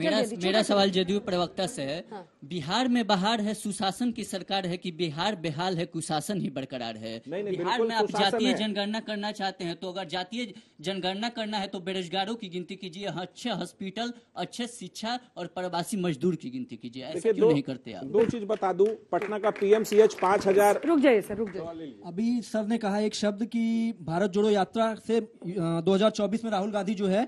मेरा मेरा सवाल जदयू प्रवक्ता से है हाँ। बिहार में बाहर है सुशासन की सरकार है कि बिहार बेहाल है कुशासन ही बरकरार है नहीं, नहीं, बिहार में आप जातीय जनगणना करना चाहते हैं तो अगर जातीय जनगणना करना है तो बेरोजगारों की गिनती कीजिए हाँ, अच्छे हॉस्पिटल अच्छे शिक्षा और प्रवासी मजदूर की गिनती कीजिए ऐसे क्यों नहीं करते आप दो चीज बता दू पटना का पीएमसीएच पांच हजार रुक जाइए सर रुक जाइए अभी सर ने कहा एक शब्द की भारत जोड़ो यात्रा से दो में राहुल गांधी जो है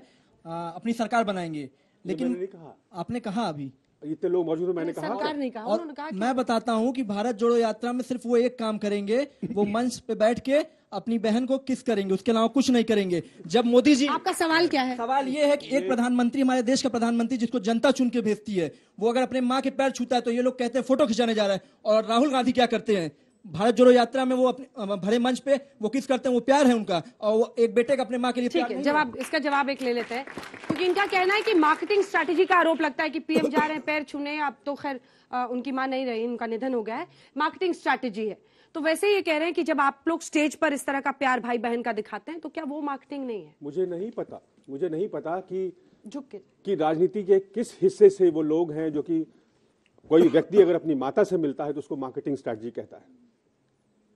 अपनी सरकार बनाएंगे लेकिन कहा आपने कहा अभी इतने लोग मौजूद मैंने कहा सरकार ने कहा उन्होंने कहा मैं बताता हूँ कि भारत जोड़ो यात्रा में सिर्फ वो एक काम करेंगे वो मंच पे बैठ के अपनी बहन को किस करेंगे उसके अलावा कुछ नहीं करेंगे जब मोदी जी आपका सवाल क्या है सवाल ये है कि एक प्रधानमंत्री हमारे देश का प्रधानमंत्री जिसको जनता चुन के भेजती है वो अगर अपने माँ के पैर छूता है तो ये लोग कहते हैं फोटो खिंचाने जा रहा है और राहुल गांधी क्या करते हैं भारत जोड़ो यात्रा में वो अपने भरे मंच पे वो किस करते हैं वो प्यार है उनका और वो एक बेटे का अपने माँ के लिए ठीक है जवाब इसका जवाब एक ले लेते हैं क्योंकि इनका कहना है कि मार्केटिंग स्ट्रैटेजी का आरोप लगता है कि पीएम जा रहे हैं पैर छूने अब तो खैर उनकी माँ नहीं रही उनका निधन हो गया है मार्केटिंग स्ट्रैटेजी है तो वैसे ये कह रहे हैं कि जब आप लोग स्टेज पर इस तरह का प्यार भाई बहन का दिखाते हैं तो क्या वो मार्केटिंग नहीं है मुझे नहीं पता मुझे नहीं पता कि झुक कि राजनीति के किस हिस्से से वो लोग हैं जो कि कोई व्यक्ति अगर अपनी माता से मिलता है तो उसको मार्केटिंग स्ट्रैटेजी कहता है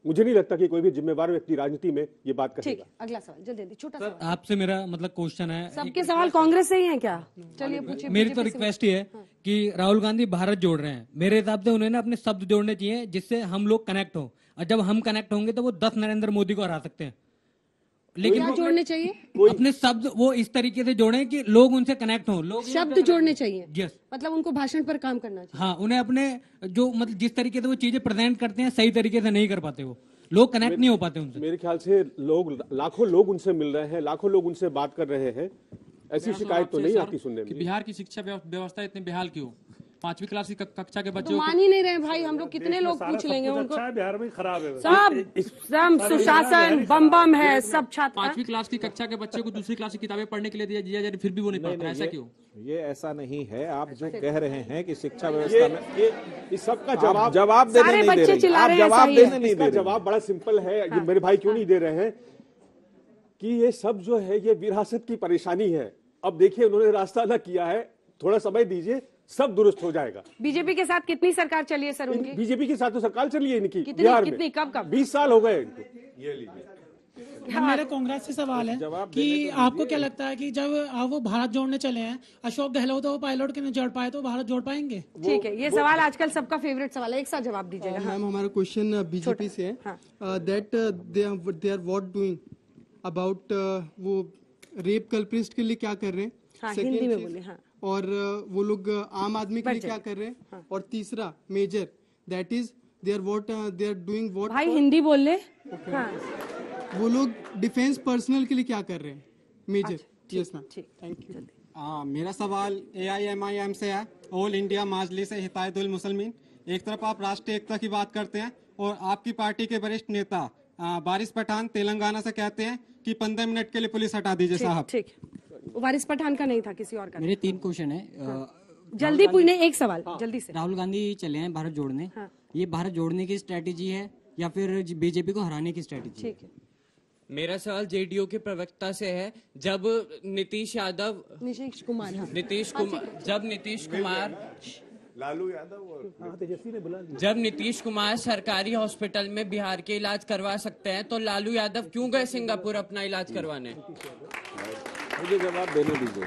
मुझे नहीं लगता कि कोई भी जिम्मेवार व्यक्ति राजनीति में ये बात करेगा अगला सवाल जल्दी जल्दी छोटा सर आपसे मेरा मतलब क्वेश्चन है सबके सवाल कांग्रेस से ही है क्या चलिए पूछिए मेरी तो रिक्वेस्ट ये है हाँ। कि राहुल गांधी भारत जोड़ रहे हैं मेरे हिसाब से उन्हें ना अपने शब्द जोड़ने चाहिए जिससे हम लोग कनेक्ट हो और जब हम कनेक्ट होंगे तो वो दस नरेंद्र मोदी को हरा सकते हैं लेकिन क्या जोड़ने चाहिए अपने शब्द वो इस तरीके से जोड़े कि लोग उनसे कनेक्ट हो लोग शब्द जोड़ने चाहिए यस मतलब उनको भाषण पर काम करना चाहिए हाँ उन्हें अपने जो मतलब जिस तरीके से वो चीजें प्रेजेंट करते हैं सही तरीके से नहीं कर पाते वो लोग कनेक्ट नहीं हो पाते उनसे मेरे ख्याल से लोग लाखों लोग उनसे मिल रहे हैं लाखों लोग उनसे बात कर रहे हैं ऐसी तो शिकायत तो नहीं आती सुनने में बिहार की शिक्षा व्यवस्था इतनी बेहाल क्यों पांचवी क्लास की कक्षा के बच्चे तो मान ही नहीं रहे भाई हम लोग कितने लोग पूछ लेंगे उनको अच्छा बिहार में खराब है सब श्रम सुशासन बम बम है सब छात्र पांचवी क्लास की कक्षा के बच्चे को दूसरी क्लास की किताबें पढ़ने के लिए दिया जाए फिर भी वो नहीं पढ़ता ऐसा क्यों ये ऐसा नहीं है आप जो अच्छा। कह रहे हैं कि शिक्षा व्यवस्था में ये सबका जवाब जवाब देने नहीं दे रहे आप जवाब देने नहीं दे रहे जवाब बड़ा सिंपल है ये हाँ। मेरे भाई क्यों नहीं दे रहे हैं कि ये सब जो है ये विरासत की परेशानी है अब देखिए उन्होंने रास्ता अलग किया है थोड़ा समय दीजिए सब दुरुस्त हो जाएगा बीजेपी के साथ कितनी सरकार चली है सर उनकी बीजेपी के साथ तो सरकार चली है इनकी कितनी बिहार में कितनी कब कब बीस साल हो गए इनको ये लीजिए मेरा कांग्रेस से सवाल है कि आपको क्या लगता है कि जब आप वो भारत जोड़ने चले हैं अशोक गहलोत वो पायलट के नहीं जोड़ पाए तो भारत जोड़ पाएंगे ठीक है ये सवाल आजकल सबका फेवरेट सवाल है एक साथ जवाब दीजिएगा हाँ, मैम हमारा क्वेश्चन बीजेपी से है that they are what doing about वो रेप कल्प्रिस्ट के लिए क्या कर रहे हैं हाँ, हिंदी में बोले हाँ और वो लोग आम आदमी के लिए क्या कर रहे हैं हाँ. और तीसरा major that is they are what they are doing what भाई हिंदी बोल ले वो लोग डिफेंस पर्सनल के लिए क्या कर रहे हैं major yes ma'am thank you हाँ मेरा सवाल ए आई एम आई एम से है ऑल इंडिया माजली से हितायतुल मुसलमिन एक तरफ आप राष्ट्रीय एकता की बात करते हैं और आपकी पार्टी के वरिष्ठ नेता बारिश पठान तेलंगाना से कहते हैं कि पंद्रह मिनट के लिए पुलिस हटा दीजिए साहब ठीक वारिस पठान का नहीं था किसी और का मेरे तीन क्वेश्चन है हाँ। जल्दी पूछने एक सवाल हाँ, जल्दी से राहुल गांधी चले हैं भारत जोड़ने हाँ। ये भारत जोड़ने की स्ट्रेटेजी है या फिर बीजेपी को हराने की स्ट्रेटेजी ठीक है मेरा सवाल जेडीयू के प्रवक्ता से है जब नीतीश यादव नीतीश कुमार नीतीश कुमार जब नीतीश कुमार लालू यादव तेजस्वी ने बुला जब नीतीश कुमार सरकारी हॉस्पिटल में बिहार के इलाज करवा सकते हैं तो लालू यादव क्यों गए सिंगापुर अपना इलाज करवाने मुझे जवाब देने दीजिए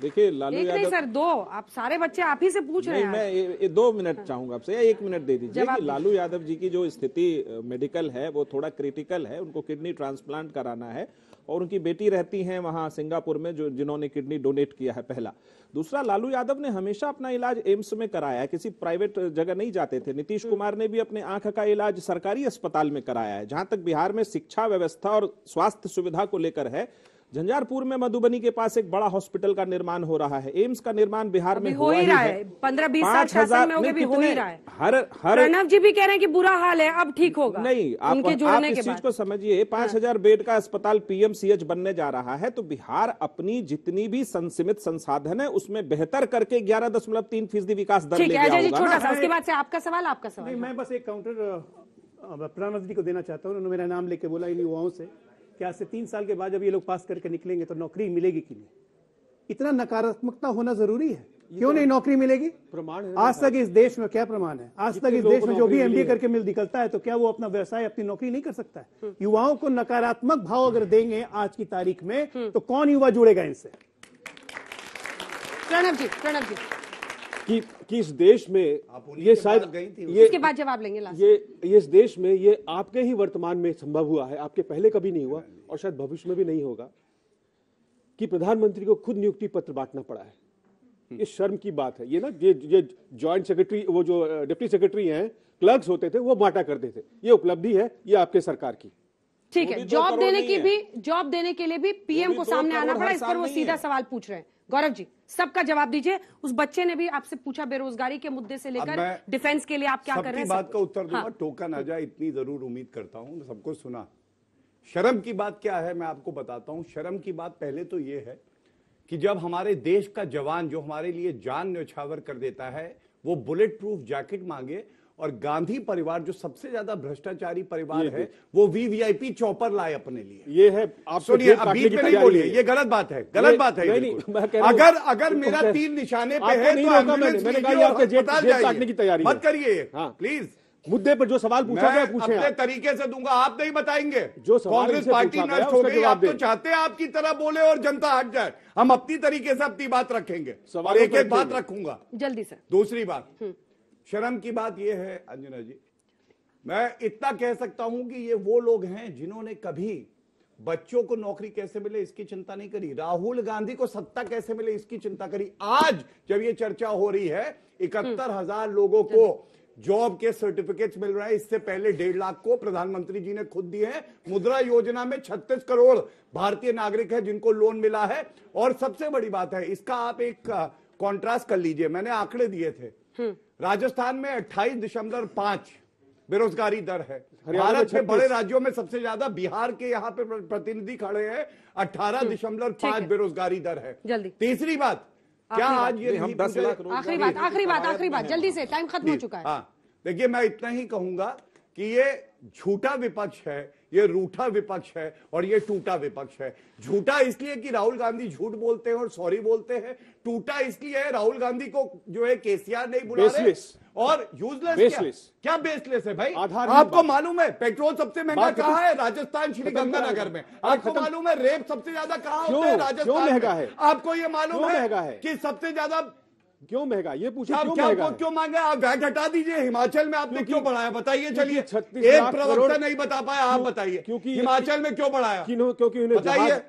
देखिए लालू यादव सर दो आप सारे बच्चे आप ही से पूछ रहे हैं मैं ए, ए, दो मिनट चाहूंगा आपसे या एक मिनट दे दीजिए कि लालू यादव जी की जो स्थिति मेडिकल है वो थोड़ा क्रिटिकल है उनको किडनी ट्रांसप्लांट कराना है और उनकी बेटी रहती हैं वहां सिंगापुर में जो जिन्होंने किडनी डोनेट किया है पहला दूसरा लालू यादव ने हमेशा अपना इलाज एम्स में कराया है किसी प्राइवेट जगह नहीं जाते थे नीतीश हम्म। कुमार ने भी अपने आंख का इलाज सरकारी अस्पताल में कराया है जहां तक बिहार में शिक्षा व्यवस्था और स्वास्थ्य सुविधा को लेकर है झंझारपुर में मधुबनी के पास एक बड़ा हॉस्पिटल का निर्माण हो रहा है एम्स का निर्माण बिहार में हो ही रहा है पंद्रह बीस साल हजार में भी हो ही रहा है हर हर प्रणव जी भी कह रहे हैं कि बुरा हाल है अब ठीक होगा नहीं आप, आप इस चीज को समझिए पांच हाँ। हजार बेड का अस्पताल पीएमसीएच बनने जा रहा है तो बिहार अपनी जितनी भी संसीमित संसाधन है उसमें बेहतर करके ग्यारह दशमलव तीन फीसदी विकास दर छोटा सा उसके बाद से आपका सवाल आपका सवाल मैं बस एक काउंटर प्रणव जी को देना चाहता हूँ उन्होंने मेरा नाम लेके बोला इन युवाओं से कि आज से तीन साल के बाद जब ये लोग पास करके निकलेंगे तो नौकरी मिलेगी कि नहीं इतना नकारात्मकता होना जरूरी है क्यों तो नहीं नौकरी मिलेगी प्रमाण आज तक इस देश में क्या प्रमाण है आज तक इस देश में जो भी एमबीए करके मिल निकलता है तो क्या वो अपना व्यवसाय अपनी नौकरी नहीं कर सकता है हम्म। युवाओं को नकारात्मक भाव अगर देंगे आज की तारीख में हम्म। तो कौन युवा जुड़ेगा इनसे प्रणब जी प्रणब जी कि कि इस देश में ये शायद ये इसके बाद जवाब लेंगे ये ये इस देश में ये आपके ही वर्तमान में संभव हुआ है आपके पहले कभी नहीं हुआ और शायद भविष्य में भी नहीं होगा कि प्रधानमंत्री को खुद नियुक्ति पत्र बांटना पड़ा है ये शर्म की बात है ये ना ये ये ज्वाइंट सेक्रेटरी वो जो डिप्टी uh, सेक्रेटरी हैं क्लर्क्स होते थे वो बांटा करते थे ये उपलब्धि है ये आपके सरकार की ठीक है तो जॉब देने की भी जॉब देने के लिए भी पीएम को तो सामने आना पड़ा इस पर वो सीधा सवाल पूछ रहे हैं गौरव जी सबका जवाब दीजिए उस बच्चे ने भी आपसे पूछा बेरोजगारी के मुद्दे से लेकर डिफेंस के लिए आप क्या कर रहे हैं बात का उत्तर दूंगा हाँ। टोकन आ जाए इतनी जरूर उम्मीद करता हूँ सबको सुना शर्म की बात क्या है मैं आपको बताता हूँ शर्म की बात पहले तो ये है कि जब हमारे देश का जवान जो हमारे लिए जान न्यौछावर कर देता है वो बुलेट प्रूफ जैकेट मांगे और गांधी परिवार जो सबसे ज्यादा भ्रष्टाचारी परिवार है वो वीवीआईपी चौपर लाए अपने लिए ये है आप सुनिए अभी पे तो नहीं बोलिए ये गलत बात है गलत बात है अगर अगर मेरा तीन निशाने पे है तो की तैयारी मत करिए प्लीज हाँ। मुद्दे पर जो सवाल पूछा गया पूछे अपने तरीके से दूंगा आप नहीं बताएंगे जो कांग्रेस पार्टी नष्ट हो गई आप तो चाहते हैं आपकी तरह बोले और जनता हट जाए हम अपनी तरीके से अपनी बात रखेंगे सवाल एक एक बात रखूंगा जल्दी से दूसरी बात हम्म। शर्म की बात यह है अंजना जी मैं इतना कह सकता हूं कि ये वो लोग हैं जिन्होंने कभी बच्चों को नौकरी कैसे मिले इसकी चिंता नहीं करी राहुल गांधी को सत्ता कैसे मिले इसकी चिंता करी आज जब ये चर्चा हो रही है इकहत्तर हम्म। हजार लोगों को जॉब के सर्टिफिकेट्स मिल रहे हैं इससे पहले डेढ़ लाख को प्रधानमंत्री जी ने खुद दिए हैं मुद्रा योजना में छत्तीस करोड़ भारतीय नागरिक है जिनको लोन मिला है और सबसे बड़ी बात है इसका आप एक कॉन्ट्रास्ट कर लीजिए मैंने आंकड़े दिए थे हम्म। राजस्थान में अट्ठाईस दशमलव पांच बेरोजगारी दर है भारत के बड़े राज्यों में सबसे ज्यादा बिहार के यहाँ पे प्रतिनिधि खड़े हैं अठारह हम्म। दशमलव पांच बेरोजगारी दर है जल्दी तीसरी बात क्या आज ये हम दस लाख आखिरी बात आखिरी तो बात आखिरी बात जल्दी से टाइम खत्म हो चुका है हाँ। देखिए मैं इतना ही कहूंगा कि ये झूठा विपक्ष है ये रूठा विपक्ष है और ये टूटा विपक्ष है झूठा इसलिए कि राहुल गांधी झूठ बोलते हैं और सॉरी बोलते हैं टूटा इसलिए है राहुल गांधी को जो है केसीआर नहीं बुला रहे और यूजलेस बेसलेस क्या, क्या बेसलेस है भाई आपको मालूम है पेट्रोल सबसे महंगा कहा है राजस्थान श्री गंगानगर में आपको मालूम है रेप सबसे ज्यादा कहा होता है राजस्थान में आपको ये मालूम है कि सबसे ज्यादा क्यों महंगा ये पूछा क्यों महंगा क्यों मांगा आप वैट हटा दीजिए हिमाचल में आपने क्यों बढ़ाया बताइए चलिए छत्तीस एक प्रवक्ता नहीं बता पाया आप बताइए क्योंकि हिमाचल में क्यों बढ़ाया क्योंकि उन्हें